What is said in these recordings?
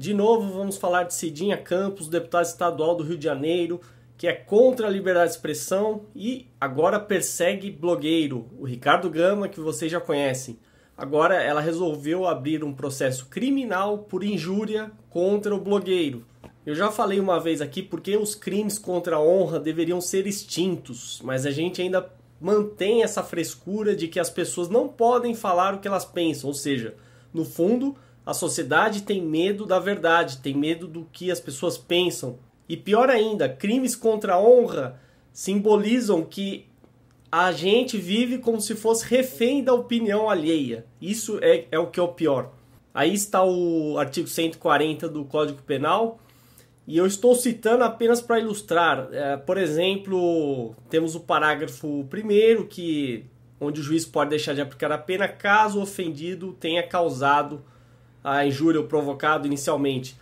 De novo, vamos falar de Cidinha Campos, deputada estadual do Rio de Janeiro, que é contra a liberdade de expressão e agora persegue blogueiro, o Ricardo Gama, que vocês já conhecem. Agora ela resolveu abrir um processo criminal por injúria contra o blogueiro. Eu já falei uma vez aqui porque os crimes contra a honra deveriam ser extintos, mas a gente ainda mantém essa frescura de que as pessoas não podem falar o que elas pensam, ou seja, no fundo, a sociedade tem medo da verdade, tem medo do que as pessoas pensam. E pior ainda, crimes contra a honra simbolizam que a gente vive como se fosse refém da opinião alheia. Isso é, é o que é o pior. Aí está o artigo 140 do Código Penal, e eu estou citando apenas para ilustrar. É, por exemplo, temos o parágrafo 1 que onde o juiz pode deixar de aplicar a pena caso o ofendido tenha causado a injúria, ou provocado inicialmente.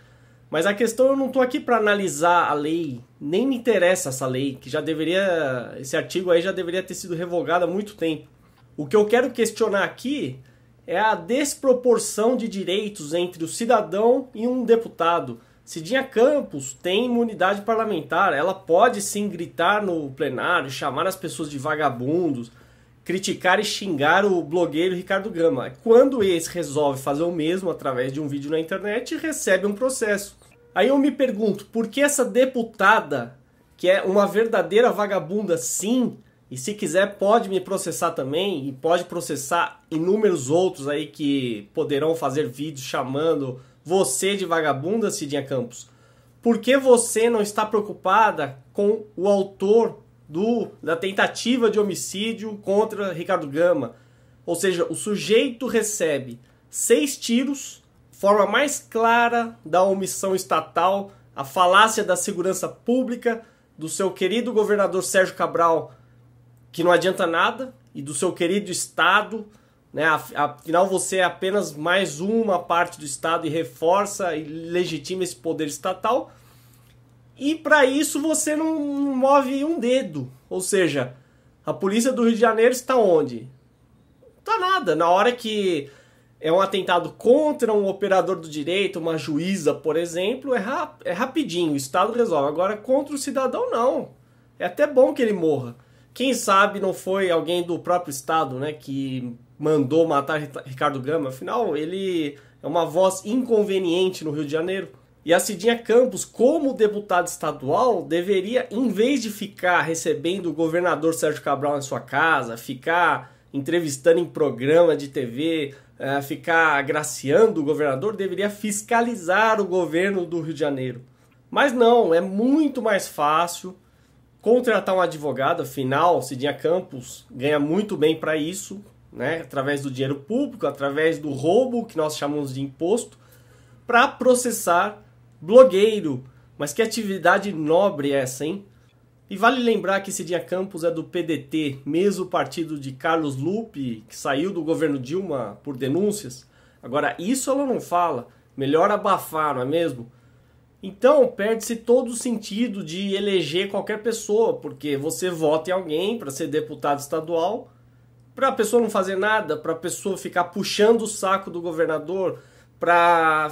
Mas a questão, eu não estou aqui para analisar a lei, nem me interessa essa lei, que já deveria, esse artigo aí já deveria ter sido revogado há muito tempo. O que eu quero questionar aqui é a desproporção de direitos entre o cidadão e um deputado. Cidinha Campos tem imunidade parlamentar, ela pode sim gritar no plenário, chamar as pessoas de vagabundos, criticar e xingar o blogueiro Ricardo Gama. Quando esse resolve fazer o mesmo através de um vídeo na internet, recebe um processo. Aí eu me pergunto, por que essa deputada, que é uma verdadeira vagabunda sim, e se quiser pode me processar também, e pode processar inúmeros outros aí que poderão fazer vídeos chamando você de vagabunda, Cidinha Campos. Por que você não está preocupada com o autor do, da tentativa de homicídio contra Ricardo Gama. Ou seja, o sujeito recebe seis tiros, forma mais clara da omissão estatal, a falácia da segurança pública, do seu querido governador Sérgio Cabral, que não adianta nada, e do seu querido Estado. Né? Afinal, você é apenas mais uma parte do Estado e reforça e legitima esse poder estatal e para isso você não move um dedo. Ou seja, a polícia do Rio de Janeiro está onde? Está nada. Na hora que é um atentado contra um operador do direito, uma juíza, por exemplo, é, ra é rapidinho, o Estado resolve. Agora, contra o cidadão, não. É até bom que ele morra. Quem sabe não foi alguém do próprio Estado né, que mandou matar Ricardo Gama? Afinal, ele é uma voz inconveniente no Rio de Janeiro. E a Cidinha Campos, como deputada estadual, deveria, em vez de ficar recebendo o governador Sérgio Cabral em sua casa, ficar entrevistando em programa de TV, eh, ficar agraciando o governador, deveria fiscalizar o governo do Rio de Janeiro. Mas não, é muito mais fácil contratar um advogado, afinal, Cidinha Campos ganha muito bem para isso, né, através do dinheiro público, através do roubo que nós chamamos de imposto, para processar blogueiro. Mas que atividade nobre é essa, hein? E vale lembrar que Cidinha Campos é do PDT, mesmo partido de Carlos Lupe, que saiu do governo Dilma por denúncias. Agora, isso ela não fala. Melhor abafar, não é mesmo? Então, perde-se todo o sentido de eleger qualquer pessoa, porque você vota em alguém para ser deputado estadual, para a pessoa não fazer nada, para a pessoa ficar puxando o saco do governador, para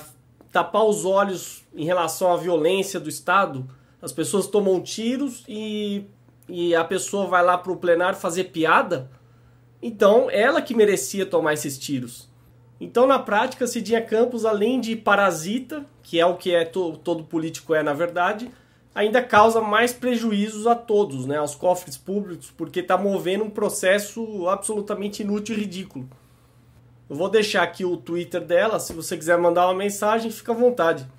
tapar os olhos em relação à violência do Estado. As pessoas tomam tiros e, e a pessoa vai lá para o plenário fazer piada. Então, ela que merecia tomar esses tiros. Então, na prática, Cidinha Campos, além de parasita, que é o que é to todo político é na verdade, ainda causa mais prejuízos a todos, né, aos cofres públicos, porque está movendo um processo absolutamente inútil e ridículo. Eu vou deixar aqui o Twitter dela, se você quiser mandar uma mensagem, fica à vontade.